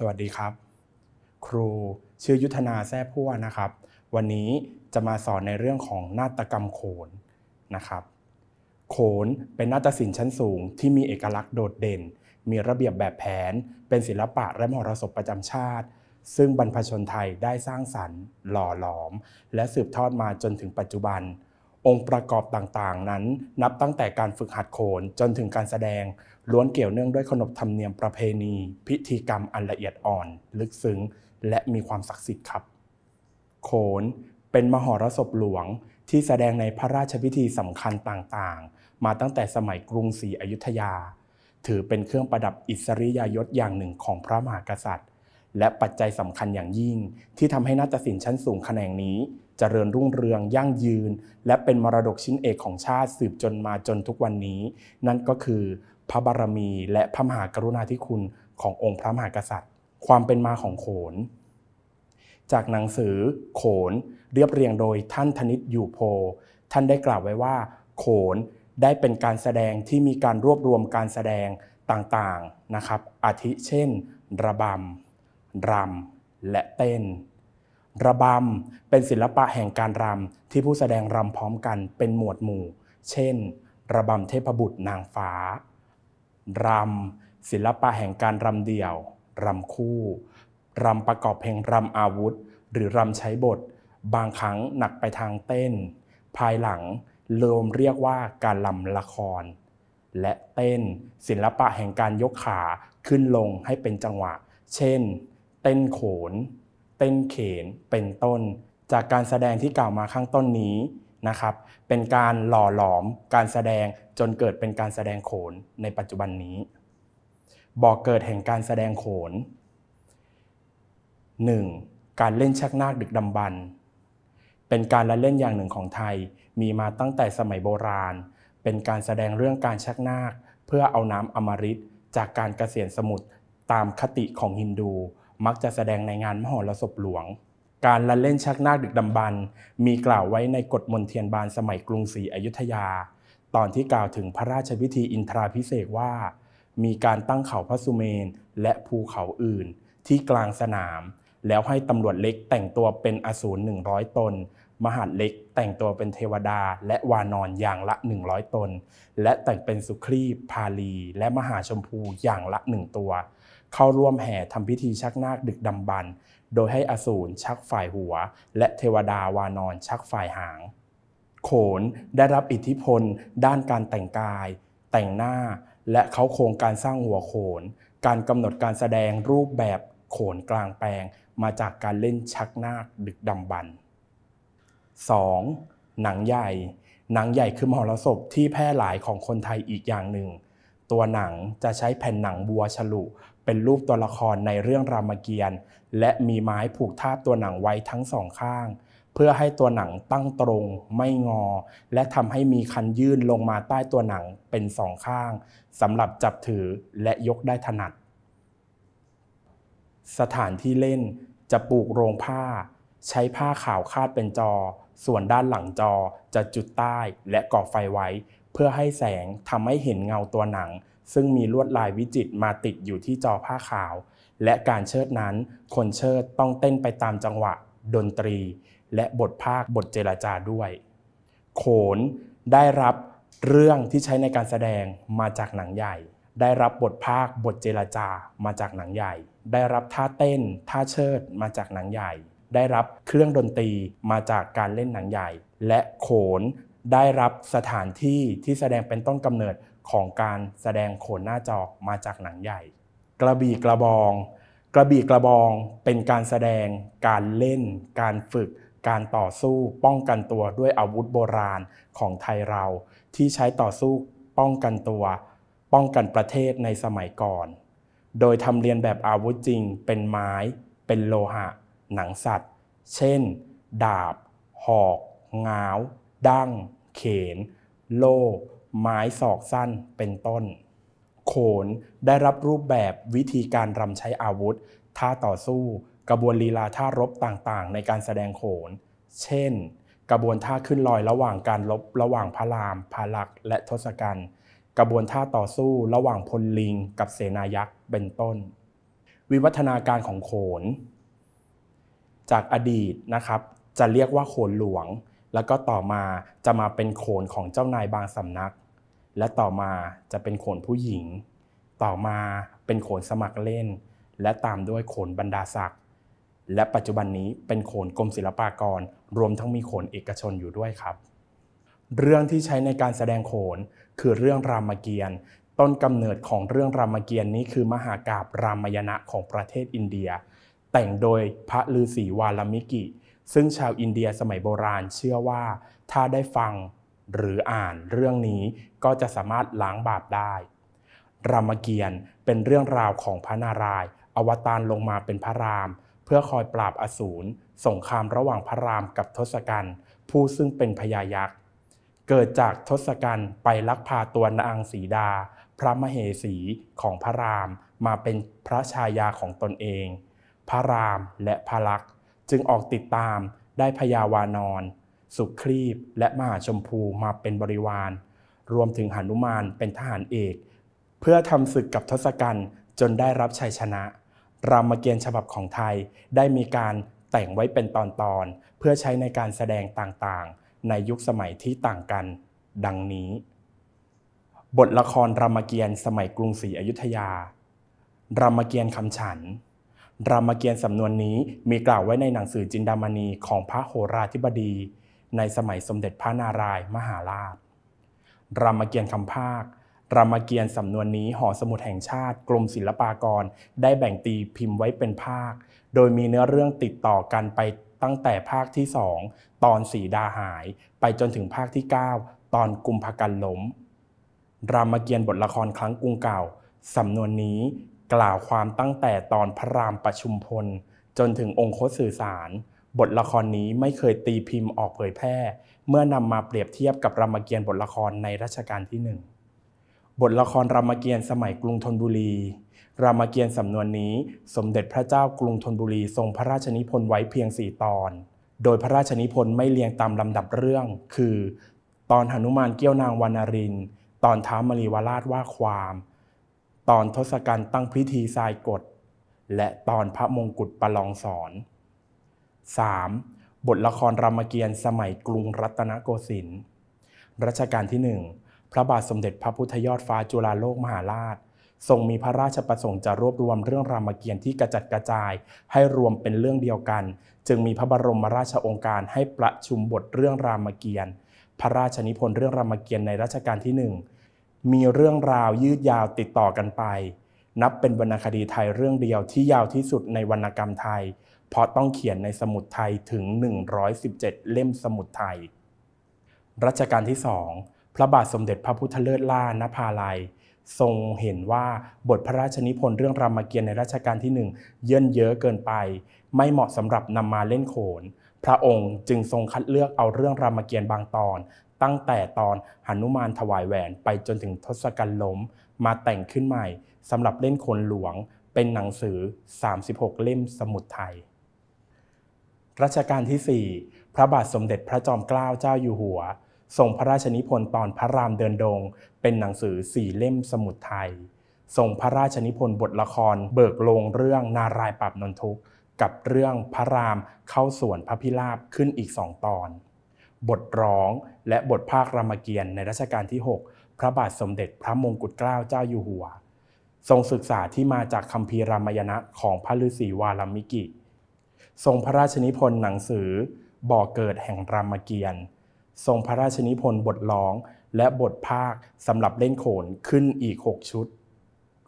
สวัสดีครับ ครูชื่อยุทธนาแท้พั่วนะครับ วันนี้จะมาสอนในเรื่องของนาฏกรรมโขนนะครับ โขนเป็นนาฏศิลป์ชั้นสูงที่มีเอกลักษณ์โดดเด่น มีระเบียบแบบแผนเป็นศิลปะและมรสพประจำชาติ ซึ่งบรรพชนไทยได้สร้างสรรค์ หล่อหลอม และสืบทอดมาจนถึงปัจจุบันองค์ประกอบต่างๆ นั้นนับตั้งแต่การฝึกหัดโขนจนถึงการแสดงล้วนเกี่ยวเนื่องด้วยขนบธรรมเนียมประเพณีพิธีกรรมอันละเอียดอ่อนลึกซึ้งและมีความศักดิ์สิทธิ์ครับ โขนเป็นมหรสพหลวงที่แสดงในพระราชพิธีสำคัญต่างๆ มาตั้งแต่สมัยกรุงศรีอยุธยา ถือเป็นเครื่องประดับอิสริยยศอย่างหนึ่งของพระมหากษัตริย์ และปัจจัยสำคัญอย่างยิ่ง ที่ทำให้นาฏศิลป์ชั้นสูงแขนงนี้เจริญรุ่งเรืองยั่งยืน และเป็นมรดกชิ้นเอกของชาติสืบจนมาจนทุกวันนี้ นั่นก็คือพระบารมีและพระมหากรุณาธิคุณขององค์พระมหากษัตริย์ ความเป็นมาของโขน จากหนังสือโขนเรียบเรียงโดยท่านธนิตอยู่โพ ท่านได้กล่าวไว้ว่า โขนได้เป็นการแสดงที่มีการรวบรวมการแสดงต่างๆนะครับ อาทิเช่น ระบำรำและเต้นระบำเป็นศิลปะแห่งการรำที่ผู้แสดงรำพร้อมกันเป็นหมวดหมู่ เช่น ระบำเทพบุตรนางฟ้ารำศิลปะแห่งการรำเดี่ยวรำคู่รำประกอบเพลงรำอาวุธ หรือรำใช้บท บางครั้งหนักไปทางเต้น ภายหลังเริ่มเรียกว่าการลำละคร และเต้นศิลปะแห่งการยกขาขึ้นลงให้เป็นจังหวะ เช่น เต้นโขนเต้นเขนเป็นต้นจากการแสดงที่กล่าวมาข้างต้นนี้นะครับ เป็นการหล่อหลอมการแสดงจนเกิดเป็นการแสดงโขนในปัจจุบันนี้บอกเกิดแห่งการแสดงโขน 1. การเล่นชักนาคดึกดำบรรเป็นการละเล่นอย่างหนึ่งของไทยมีมาตั้งแต่สมัยโบราณ เป็นการแสดงเรื่องการชักนาคเพื่อเอาน้ำอมฤตจากการเกษียณสมุทรตามคติของฮินดูมักจะแสดงในงานมหรสพหลวง การละเล่นชักนาคดึกดำบรรมีกล่าวไว้ในกฎมนเทียนบานสมัยกรุงศรีอยุธยา ตอนที่กล่าวถึงพระราชพิธีอินทราพิเศษว่า มีการตั้งเขาพระสุเมนและภูเขาอื่นที่กลางสนาม แล้วให้ตำรวจเล็กแต่งตัวเป็นอสูร100 ตนมหาเล็กแต่งตัวเป็นเทวดาและวานอนอย่างละ 100 ตน และแต่งเป็นสุครีพาลีและมหาชมพูอย่างละหนึ่งตัว เข้าร่วมแห่ทำพิธีชักนาคดึกดำบรรโดยให้อสูรชักฝ่ายหัว และเทวดาวานอนชักฝ่ายหาง โขนได้รับอิทธิพลด้านการแต่งกาย แต่งหน้าและเขาโครงการสร้างหัวโขน การกำหนดการแสดงรูปแบบโขนกลางแปลง มาจากการเล่นชักนาคดึกดำบรร 2. หนังใหญ่ หนังใหญ่คือมหรสพที่แพร่หลายของคนไทยอีกอย่างหนึ่ง ตัวหนังจะใช้แผ่นหนังบัวฉลุ เป็นรูปตัวละครในเรื่องรามเกียรติ์และมีไม้ผูกทาบตัวหนังไว้ทั้งสองข้าง เพื่อให้ตัวหนังตั้งตรง ไม่งอ และทำให้มีคันยื่นลงมาใต้ตัวหนังเป็นสองข้างสำหรับจับถือและยกได้ถนัด สถานที่เล่นจะปลูกโรงผ้าใช้ผ้าขาวคาดเป็นจอ ส่วนด้านหลังจอจะจุดใต้และก่อไฟไว้ เพื่อให้แสงทำให้เห็นเงาตัวหนัง ซึ่งมีลวดลายวิจิตรมาติดอยู่ที่จอผ้าขาว และการเชิดนั้นคนเชิดต้องเต้นไปตามจังหวะ ดนตรี และบทภาคบทเจรจาด้วย โขนได้รับเรื่องที่ใช้ในการแสดงมาจากหนังใหญ่ ได้รับบทภาคบทเจรจามาจากหนังใหญ่ ได้รับท่าเต้นท่าเชิดมาจากหนังใหญ่ได้รับเครื่องดนตรีมาจากการเล่นหนังใหญ่ และโขนได้รับสถานที่ที่แสดงเป็นต้นกำเนิดของการแสดงโขนหน้าจอมาจากหนังใหญ่ กระบี่กระบอง กระบี่กระบองเป็นการแสดงการเล่น การฝึก การต่อสู้ ป้องกันตัวด้วยอาวุธโบราณของไทยเรา ที่ใช้ต่อสู้ ป้องกันตัว ป้องกันประเทศในสมัยก่อน โดยทำเรียนแบบอาวุธจริงเป็นไม้เป็นโลหะหนังสัตว์ เช่น ดาบ หอกง้าว ดั้ง เขน โล่ ไม้สอกสั้น เป็นต้น โขน ได้รับรูปแบบวิธีการรำใช้อาวุธ ท่าต่อสู้ กระบวนลีลาท่ารบต่าง ๆ ในการแสดงโขน เช่น กระบวนท่าขึ้นลอยระหว่างการรบระหว่างพระรามพระลักษ์และทศกัณฐ์กระบวนท่าต่อสู้ระหว่างพลลิง กับเสนายักษ์เป็นต้น วิวัฒนาการของโขนจากอดีตนะครับจะเรียกว่าโขนหลวง แล้วก็ต่อมาจะมาเป็นโขนของเจ้านายบางสำนัก และต่อมาจะเป็นโขนผู้หญิง ต่อมาเป็นโขนสมัครเล่น และตามด้วยโขนบรรดาศักดิ์และปัจจุบันนี้เป็นโขนกรมศิลปากรรวมทั้งมีโขนเอกชนอยู่ด้วยครับ เรื่องที่ใช้ในการแสดงโขนคือเรื่องรามเกียรติ์ต้นกำเนิดของเรื่องรามเกียรตินี้คือมหากาบรามยณะของประเทศอินเดียแต่งโดยพระฤาษีวาลมิกิ ซึ่งชาวอินเดียสมัยโบราณเชื่อว่าถ้าได้ฟังหรืออ่านเรื่องนี้ก็จะสามารถล้างบาปได้ รามเกียรติ์เป็นเรื่องราวของพระนารายณ์อวตารลงมาเป็นพระราม เพื่อคอยปราบอสูรสงครามระหว่างพระรามกับทศกัณฐ์ผู้ซึ่งเป็นพญายักษ์ เกิดจากทศกัณฐ์ไปลักพาตัวนางสีดา พระมเหสีของพระรามมาเป็นพระชายาของตนเองพระรามและพระลักษ์จึงออกติดตามได้พยาวานอนสุครีบและมหาชมพูมาเป็นบริวาร รวมถึงหนุมานเป็นทหารเอก เพื่อทำศึกกับทศกัณฐ์จนได้รับชัยชนะ รามเกียรติ์ฉบับของไทยได้มีการแต่งไว้เป็นตอนๆ เพื่อใช้ในการแสดงต่างๆ ในยุคสมัยที่ต่างกัน ดังนี้ บทละครรามเกียรติ์สมัยกรุงศรีอยุธยารามเกียรติ์คำฉันรามเกียรติ์สำนวนนี้มีกล่าวไว้ในหนังสือจินดามณีของพระโหราธิบดีในสมัยสมเด็จพระนารายมหาราช รามเกียรติ์คำภาค รามเกียรติ์สำนวนนี้หอสมุดแห่งชาติกรมศิลปากรได้แบ่งตีพิมพ์ไว้เป็นภาค โดยมีเนื้อเรื่องติดต่อกันไปตั้งแต่ภาคที่สองตอนสีดาหายไปจนถึงภาคที่ 9 ตอนกุมภกันล้มรามเกียรติ์บทละครครั้งกรุงเก่าสำนวนนี้กล่าวความตั้งแต่ตอนพระรามประชุมพล จนถึงองค์คตสื่อสาร บทละครนี้ไม่เคยตีพิมพ์ออกเผยแพร่ เมื่อนำมาเปรียบเทียบกับรามเกียรติ์บทละครในรัชกาลที่หนึ่งบทละครรามเกียรติ์สมัยกรุงธนบุรีรามเกียรติ์สำนวนนี้สมเด็จพระเจ้ากรุงธนบุรีทรงพระราชนิพนธ์ไว้เพียงสี่ตอน โดยพระราชนิพนธ์ไม่เรียงตามลำดับเรื่อง คือ ตอนหนุมานเกี้ยวนางวานาริน ตอนท้ามรีวราชว่าความตอนทศกัณฐ์ตั้งพิธีทรายกฎ และตอนพระมงกุฎประลองสอน 3. บทละครรามเกียรติ์สมัยกรุงรัตนโกสินทร์รัชกาลที่1พระบาทสมเด็จพระพุทธยอดฟ้าจุฬาโลกมหาราชทรงมีพระราชประสงค์จะรวบรวมเรื่องรามเกียรติ์ที่กระจัดกระจาย ให้รวมเป็นเรื่องเดียวกัน จึงมีพระบรมราชองค์การให้ประชุมบทเรื่องรามเกียรติ์พระราชนิพนธ์เรื่องรามเกียรติ์ในรัชกาลที่ 1มีเรื่องราวยืดยาวติดต่อกันไป นับเป็นวรรณคดีไทยเรื่องเดียวที่ยาวที่สุดในวรรณกรรมไทยเพราะต้องเขียนในสมุดไทยถึง117เล่มสมุดไทยรัชกาลที่สองพระบาทสมเด็จพระพุทธเลิศล่านภาลัย ทรงเห็นว่าบทพระราชนิพนธ์เรื่องรามเกียรติ์ในรัชกาลที่หนึ่งเยิ่นเยอะเกินไป ไม่เหมาะสำหรับนำมาเล่นโขน พระองค์จึงทรงคัดเลือกเอาเรื่องรามเกียรติ์บางตอนตั้งแต่ตอนหนุมานถวายแหวนไปจนถึงทศกัณฐ์ล้มมาแต่งขึ้นใหม่สำหรับเล่นคนหลวงเป็นหนังสือ 36 เล่มสมุดไทยรัชกาลที่ 4 พระบาทสมเด็จพระจอมเกล้าเจ้าอยู่หัวทรงพระราชนิพนธ์ตอนพระรามเดินดง เป็นหนังสือสี่เล่มสมุดไทยทรงพระราชนิพนธ์บทละครเบิกลงเรื่องนารายปรับนนทุกกับเรื่องพระรามเข้าสวนพระพิราบขึ้นอีกสองตอนบทร้องและบทภาครามเกียรติ์ในรัชกาลที่ 6 พระบาทสมเด็จพระมงกุฎเกล้าเจ้าอยู่หัวทรงศึกษาที่มาจากคัมภีร์รามยณะของพระฤาษีวาลามิกิทรงพระราชนิพนธ์หนังสือบ่อเกิดแห่งรามเกียรติ์ทรงพระราชนิพนธ์บทร้อง และบทภาคสำหรับเล่นโขนขึ้นอีก6ชุด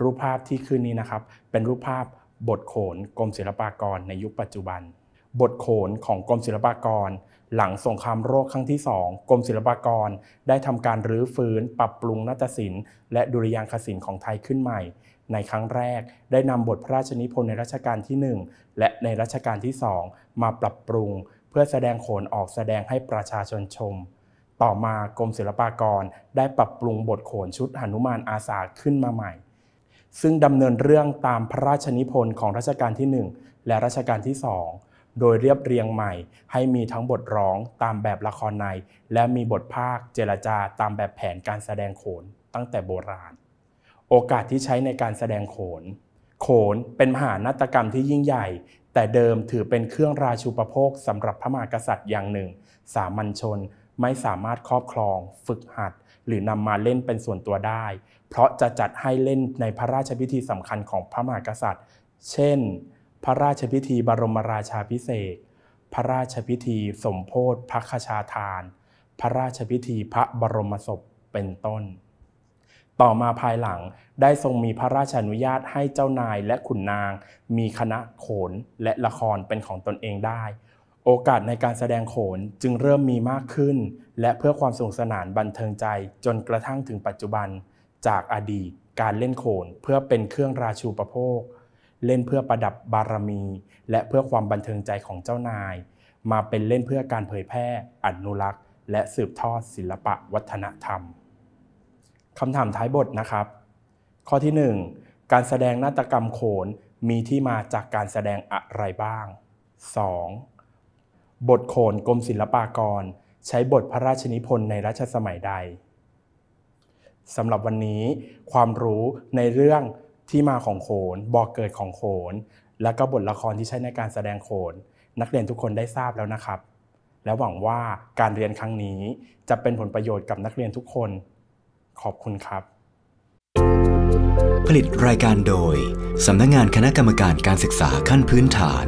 รูปภาพที่ขึ้นนี้นะครับ เป็นรูปภาพบทโขนกรมศิลปากรในยุคปัจจุบัน บทโขนของกรมศิลปากรหลังสงครามโรคครั้งที่ 2 กรมศิลปากรได้ทำการรื้อฟื้นปรับปรุงนาฏศิลป์และดุริยางคศิลป์ของไทยขึ้นใหม่ ในครั้งแรกได้นำบทพระราชนิพนธ์ในรัชกาลที่ 1 และในรัชกาลที่2มาปรับปรุงเพื่อแสดงโขนออกแสดงให้ประชาชนชม ต่อมากรมศิลปากรได้ปรับปรุงบทโขนชุดหนุมานอาสาขึ้นมาใหม่ ซึ่งดำเนินเรื่องตามพระราชนิพนธ์ของรัชกาลที่ 1 และรัชกาลที่2โดยเรียบเรียงใหม่ให้มีทั้งบทร้องตามแบบละครในและมีบทภาค เจรจาตามแบบแผนการแสดงโขนตั้งแต่โบราณโอกาสที่ใช้ในการแสดงโขน โขนเป็นมหานาฏกรรมที่ยิ่งใหญ่ แต่เดิมถือเป็นเครื่องราชูปโภคสำหรับพระมหากษัตริย์อย่างหนึ่ง สามัญชนไม่สามารถครอบครอง ฝึกหัด หรือนำมาเล่นเป็นส่วนตัวได้ เพราะจะจัดให้เล่นในพระราชพิธีสำคัญของพระมหากษัตริย์ เช่นพระราชพิธีบรมราชาพิเศษพระราชพิธี สมโพธิพระคชาทาน พระราชพิธีพระบรมศพเป็นต้น ต่อมาภายหลังได้ทรงมีพระราชอนุญาตให้เจ้านายและขุนนาง มีคณะโขนและละครเป็นของตนเองได้ โอกาสในการแสดงโขนจึงเริ่มมีมากขึ้น และเพื่อความสนุกสนานบันเทิงใจจนกระทั่งถึงปัจจุบัน จากอดีตการเล่นโขนเพื่อเป็นเครื่องราชูประโภคเล่นเพื่อประดับบารมี และเพื่อความบันเทิงใจของเจ้านาย มาเป็นเล่นเพื่อการเผยแพร่ อนุรักษ์และสืบทอดศิลปะวัฒนธรรมคำถามท้ายบทนะครับ ข้อที่1การแสดงนาฏกรรมโขนมีที่มาจากการแสดงอะไรบ้าง 2. บทโขนกรมศิลปากรใช้บทพระราชนิพนธ์ในรัชสมัยใดสำหรับวันนี้ความรู้ในเรื่องที่มาของโขนบอกเกิดของโขน และก็บทละครที่ใช้ในการแสดงโขน นักเรียนทุกคนได้ทราบแล้วนะครับ และหวังว่าการเรียนครั้งนี้จะเป็นผลประโยชน์กับนักเรียนทุกคน ขอบคุณครับ ผลิตรายการโดยสำนักงงานคณะกรรมการการศึกษาขั้นพื้นฐาน